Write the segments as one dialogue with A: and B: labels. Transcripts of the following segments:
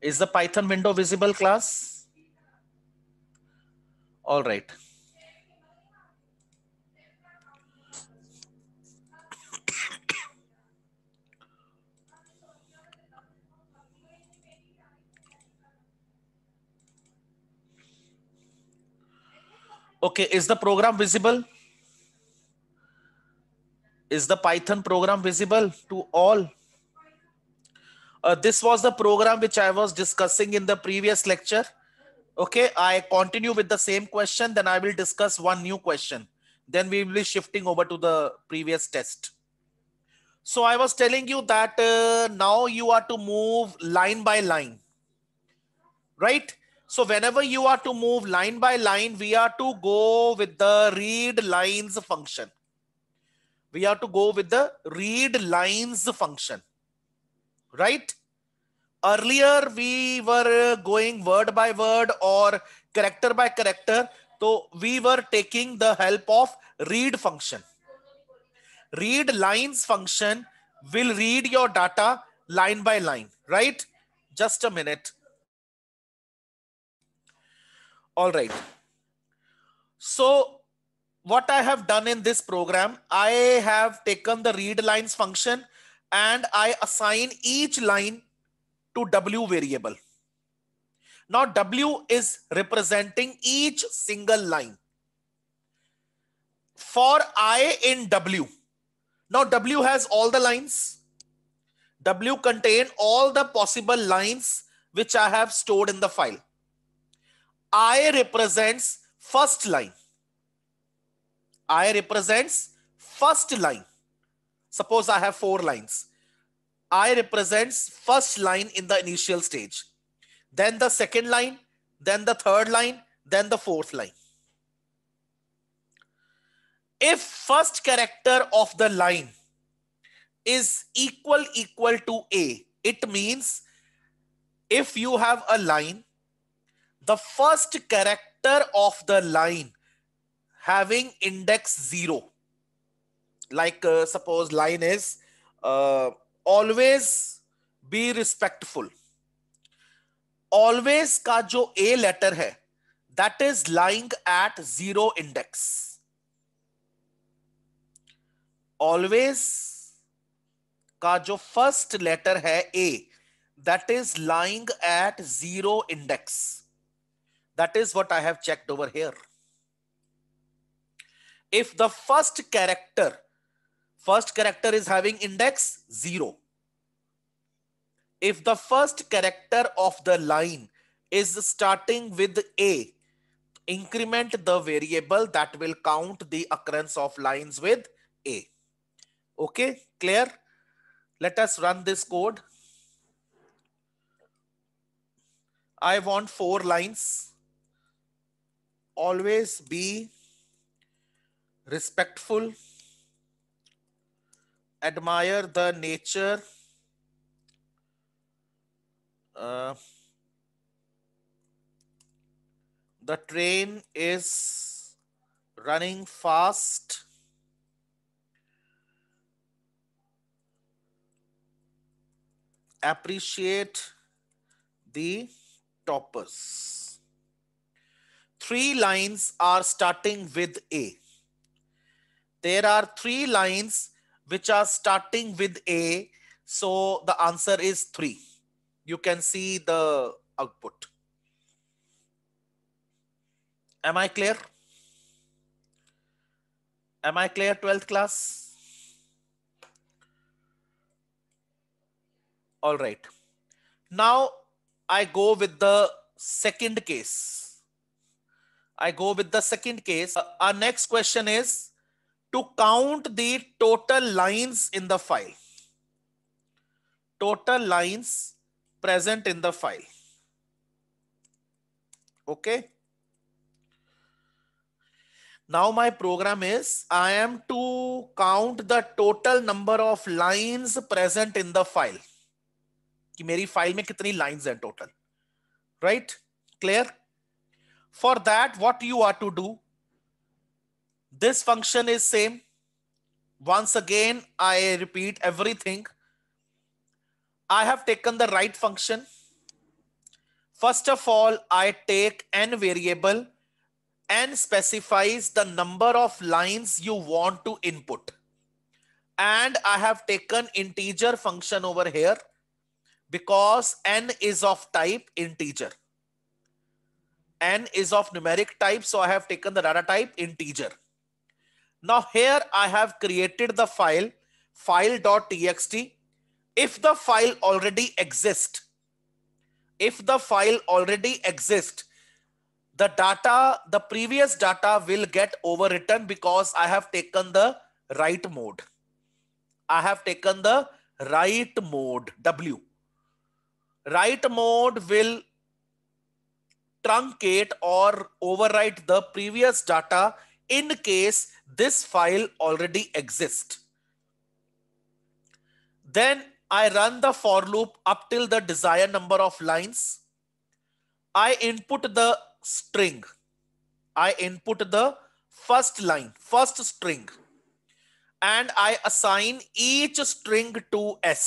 A: Is the Python window visible class? All right. Okay, is the program visible? Is the Python program visible to all? Uh, this was the program which I was discussing in the previous lecture. Okay, I continue with the same question, then I will discuss one new question. Then we will be shifting over to the previous test. So I was telling you that uh, now you are to move line by line, right? So whenever you are to move line by line, we are to go with the read lines function. We are to go with the read lines function right? Earlier we were going word by word or character by character. So we were taking the help of read function. Read lines function will read your data line by line, right? Just a minute. All right. So what I have done in this program, I have taken the read lines function and I assign each line to W variable. Now W is representing each single line. For I in W. Now W has all the lines. W contain all the possible lines which I have stored in the file. I represents first line. I represents first line. Suppose I have four lines. I represents first line in the initial stage, then the second line, then the third line, then the fourth line. If first character of the line is equal equal to A, it means if you have a line, the first character of the line having index zero like uh, suppose line is uh, always be respectful always ka jo a letter hai, that is lying at zero index always ka jo first letter a, that is lying at zero index that is what I have checked over here if the first character first character is having index 0. If the first character of the line is starting with A, increment the variable that will count the occurrence of lines with A. Okay, clear? Let us run this code. I want four lines. Always be respectful admire the nature uh, the train is running fast appreciate the toppers three lines are starting with a there are three lines which are starting with A. So the answer is 3. You can see the output. Am I clear? Am I clear 12th class? All right. Now I go with the second case. I go with the second case. Uh, our next question is to count the total lines in the file. Total lines present in the file. Okay. Now my program is I am to count the total number of lines present in the file. कि file file में lines lines total, right? Clear. For that, what you are to do. This function is same. Once again, I repeat everything. I have taken the right function. First of all, I take n variable and specifies the number of lines you want to input. And I have taken integer function over here because n is of type integer. n is of numeric type. So I have taken the data type integer. Now here I have created the file file.txt. If the file already exists, if the file already exists, the data, the previous data will get overwritten because I have taken the right mode. I have taken the right mode W. Write mode will truncate or overwrite the previous data in case this file already exists. Then I run the for loop up till the desired number of lines. I input the string. I input the first line, first string. And I assign each string to S.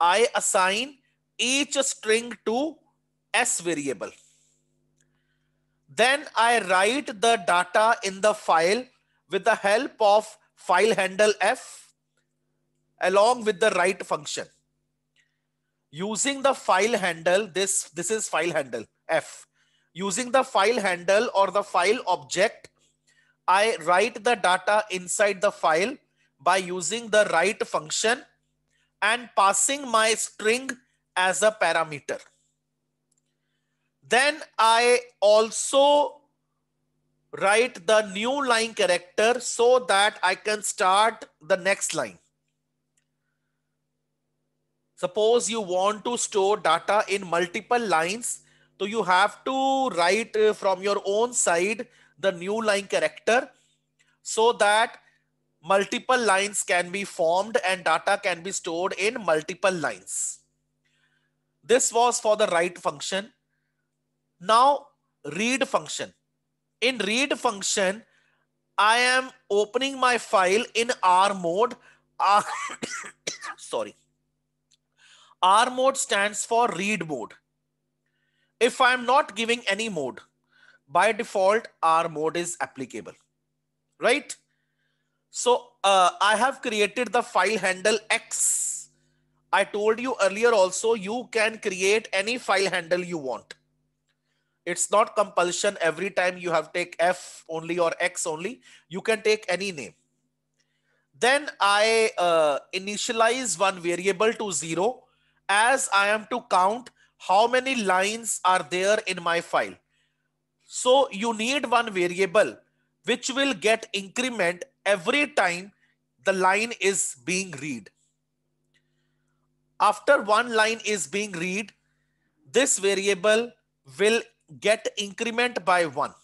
A: I assign each string to S variable. Then I write the data in the file with the help of file handle f along with the write function. Using the file handle, this, this is file handle f. Using the file handle or the file object, I write the data inside the file by using the write function and passing my string as a parameter. Then I also write the new line character so that I can start the next line. Suppose you want to store data in multiple lines. So you have to write uh, from your own side the new line character so that multiple lines can be formed and data can be stored in multiple lines. This was for the write function. Now read function. In read function, I am opening my file in R mode. R Sorry. R mode stands for read mode. If I'm not giving any mode, by default, R mode is applicable, right? So uh, I have created the file handle X. I told you earlier also, you can create any file handle you want it's not compulsion every time you have take f only or x only you can take any name then i uh, initialize one variable to 0 as i am to count how many lines are there in my file so you need one variable which will get increment every time the line is being read after one line is being read this variable will get increment by 1.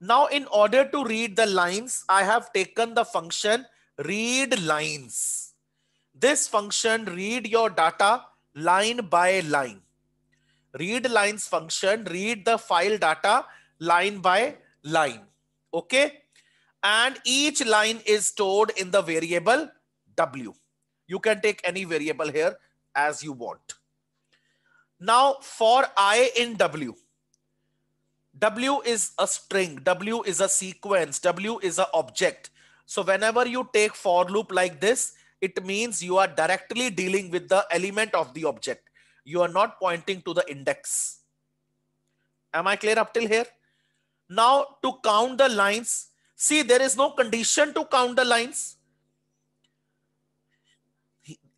A: Now, in order to read the lines, I have taken the function read lines. This function read your data line by line. Read lines function, read the file data line by line. Okay. And each line is stored in the variable W. You can take any variable here as you want. Now for I in W, W is a string, W is a sequence, W is an object. So whenever you take for loop like this, it means you are directly dealing with the element of the object. You are not pointing to the index. Am I clear up till here? Now to count the lines, see there is no condition to count the lines.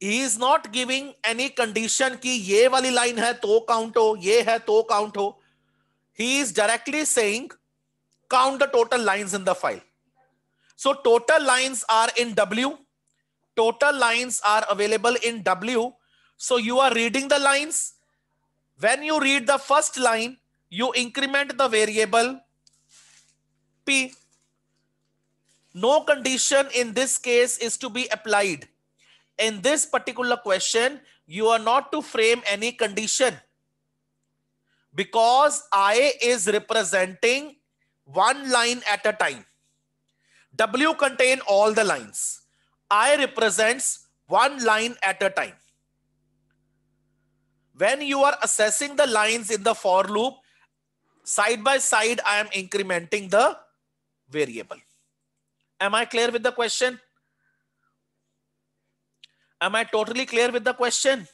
A: He is not giving any condition की ये वाली line है तो count हो ये है तो count हो he is directly saying count the total lines in the file so total lines are in W total lines are available in W so you are reading the lines when you read the first line you increment the variable p no condition in this case is to be applied in this particular question, you are not to frame any condition because I is representing one line at a time. W contain all the lines. I represents one line at a time. When you are assessing the lines in the for loop, side by side, I am incrementing the variable. Am I clear with the question? Am I totally clear with the question?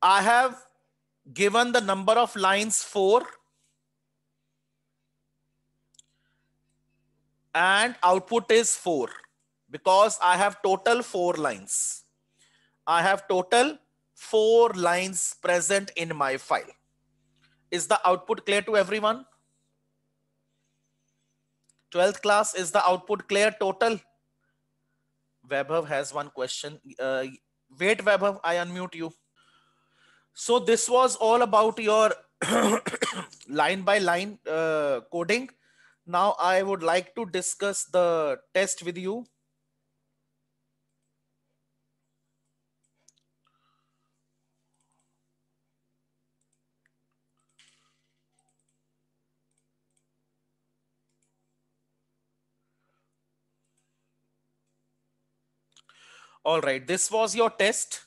A: I have given the number of lines 4 and output is 4 because I have total 4 lines. I have total 4 lines present in my file. Is the output clear to everyone? 12th class, is the output clear total? Vaibhav has one question. Uh, wait, Vaibhav, I unmute you. So this was all about your line by line uh, coding. Now I would like to discuss the test with you. All right, this was your test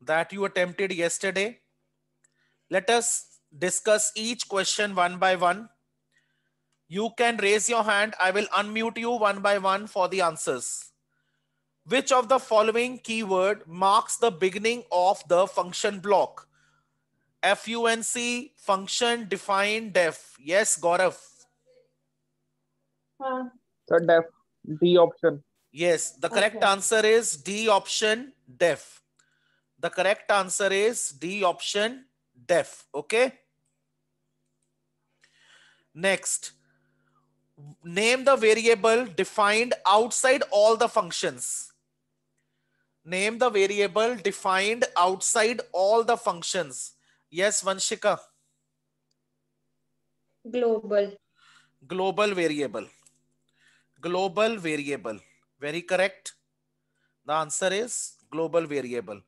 A: that you attempted yesterday. Let us discuss each question one by one. You can raise your hand. I will unmute you one by one for the answers. Which of the following keyword marks the beginning of the function block? FUNC, function, define, def. Yes, Gaurav. Uh, So def, D option. Yes, the correct okay. answer is D option deaf. The correct answer is D option deaf. Okay. Next, name the variable defined outside all the functions. Name the variable defined outside all the functions. Yes, Vanshika. Global. Global variable. Global variable. Very correct. The answer is global variable.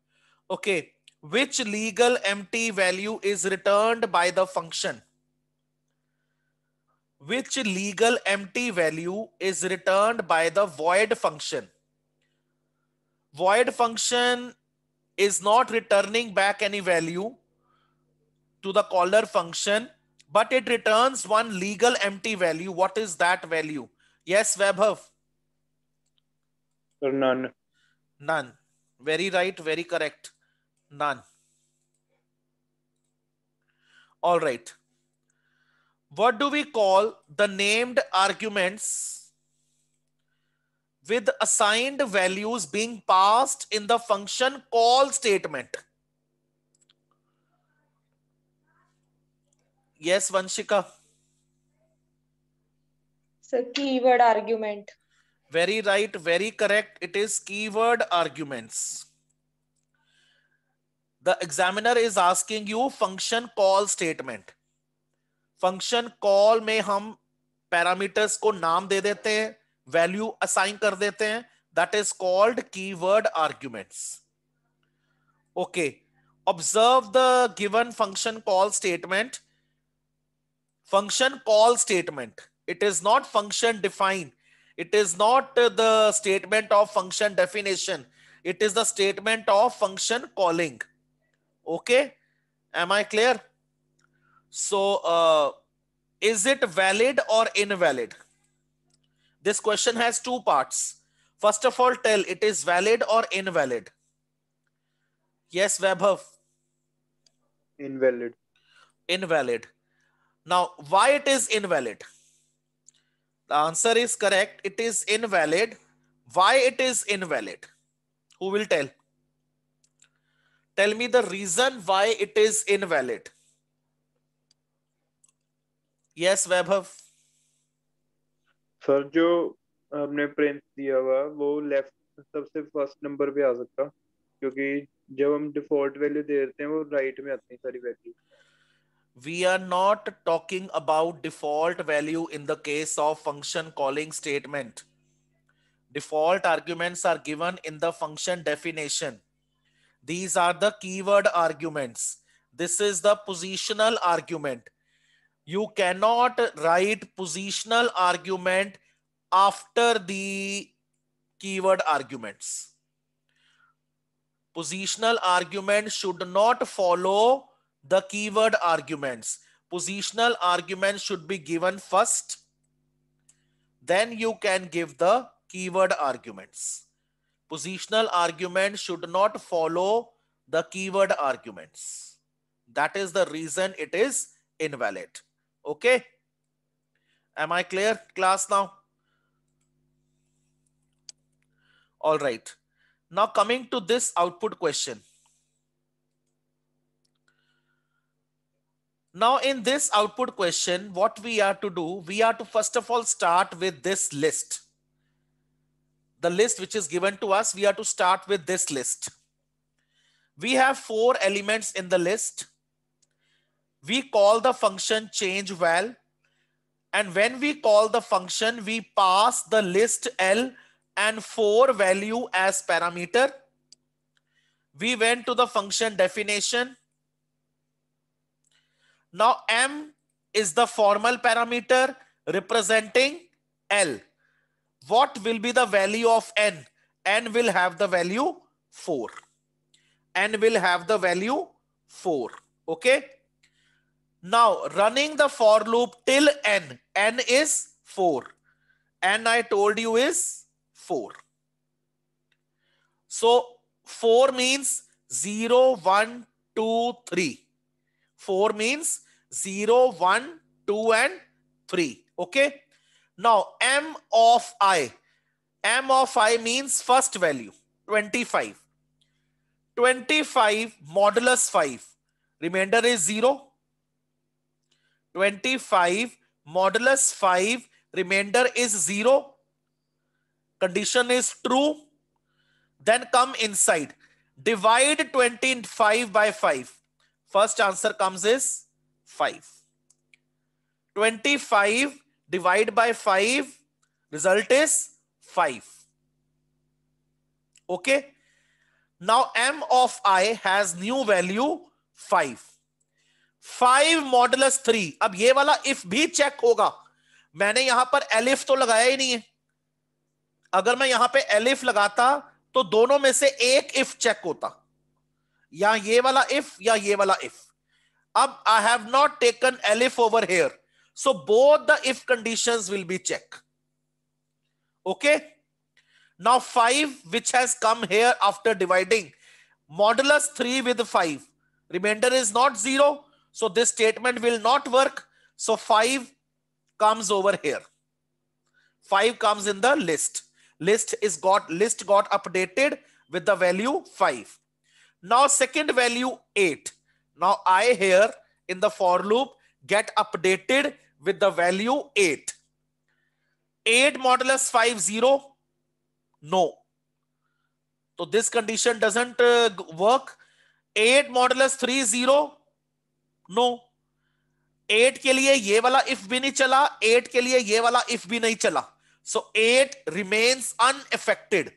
A: Okay. Which legal empty value is returned by the function? Which legal empty value is returned by the void function? Void function is not returning back any value to the caller function, but it returns one legal empty value. What is that value? Yes, Webhoff or none? None. Very right, very correct. None. All right. What do we call the named arguments with assigned values being passed in the function call statement? Yes, Vanshika. It's keyword argument. very right very correct it is keyword arguments the examiner is asking you function call statement function call में हम parameters को नाम दे देते हैं value assign कर देते हैं that is called keyword arguments okay observe the given function call statement function call statement it is not function defined It is not the statement of function definition. It is the statement of function calling. Okay. Am I clear? So, uh, is it valid or invalid? This question has two parts. First of all, tell it is valid or invalid. Yes, Webhav. Invalid. Invalid. Now, why it is invalid? The answer is correct. It is invalid. Why it is invalid? Who will tell? Tell me the reason why it is invalid. Yes, Vaibhav. sir jo humne print diya hua wo left sabse first number pe aa sakta kyunki जब हम default value दे देते हैं वो right में आती है सारी value we are not talking about default value in the case of function calling statement. Default arguments are given in the function definition. These are the keyword arguments. This is the positional argument. You cannot write positional argument after the keyword arguments. Positional argument should not follow the keyword arguments. Positional arguments should be given first. Then you can give the keyword arguments. Positional arguments should not follow the keyword arguments. That is the reason it is invalid. Okay. Am I clear class now? All right. Now coming to this output question. Now in this output question, what we are to do, we are to first of all start with this list. The list which is given to us, we are to start with this list. We have four elements in the list. We call the function change val. And when we call the function, we pass the list L and four value as parameter. We went to the function definition now M is the formal parameter representing L. What will be the value of N? N will have the value 4. N will have the value 4. Okay. Now running the for loop till N. N is 4. N I told you is 4. So 4 means 0, 1, 2, 3. 4 means 0, 1, 2 and 3. Okay. Now M of I. M of I means first value 25. 25 modulus 5. Remainder is 0. 25 modulus 5. Remainder is 0. Condition is true. Then come inside. Divide 25 by 5. first answer comes is 5 25 divide by 5 result is 5 okay now m of i has new value 5 five modulus three अब ये वाला if भी check होगा मैंने यहां पर elif तो लगाया ही नहीं है अगर मैं यहां पे एलिफ लगाता तो दोनों में से एक इफ चेक होता या ये वाला इफ या ये वाला इफ अब I have not taken L if over here so both the if conditions will be check okay now five which has come here after dividing modulus 3 with 5 remainder is not 0 so this statement will not work so 5 comes over here 5 comes in the list list is got list got updated with the value 5 Now second value 8. Now I here in the for loop get updated with the value 8. 8 modulus 5 0. No. So this condition doesn't uh, work. 8 modulus 3 0. No. 8 ke liye ye wala if bhi nahi chala 8 ke liye ye wala if bhi nahi chala so 8 remains unaffected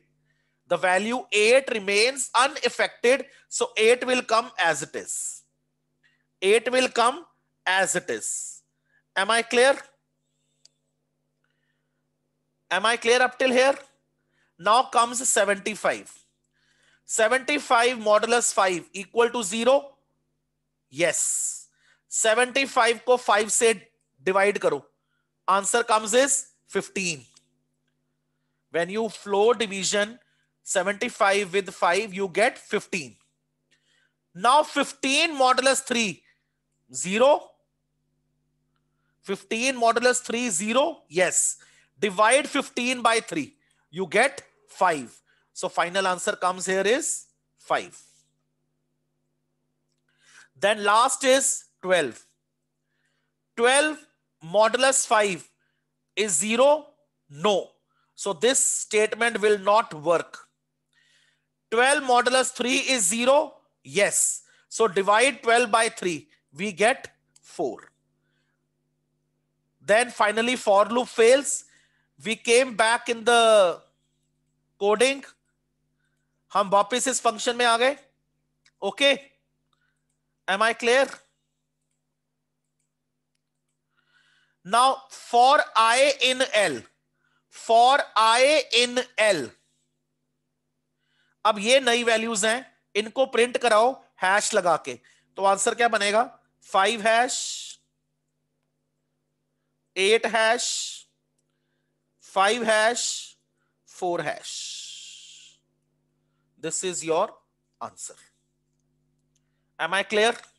A: the value 8 remains unaffected. So 8 will come as it is. 8 will come as it is. Am I clear? Am I clear up till here? Now comes 75. 75 modulus 5 equal to 0? Yes. 75 ko 5 se divide karo. Answer comes is 15. When you flow division, 75 with 5, you get 15. Now 15 modulus 3, 0. 15 modulus 3, 0. Yes. Divide 15 by 3. You get 5. So final answer comes here is 5. Then last is 12. 12 modulus 5 is 0? No. So this statement will not work. 12 modulus 3 is 0? Yes. So divide 12 by 3. We get 4. Then finally for loop fails. We came back in the coding. हम वापस function function में आ Okay. Am I clear? Now for I in L. For I in L. अब ये नई values हैं इनको print कराओ hash लगा के तो आंसर क्या बनेगा five hash eight hash five hash four hash this is your answer am I clear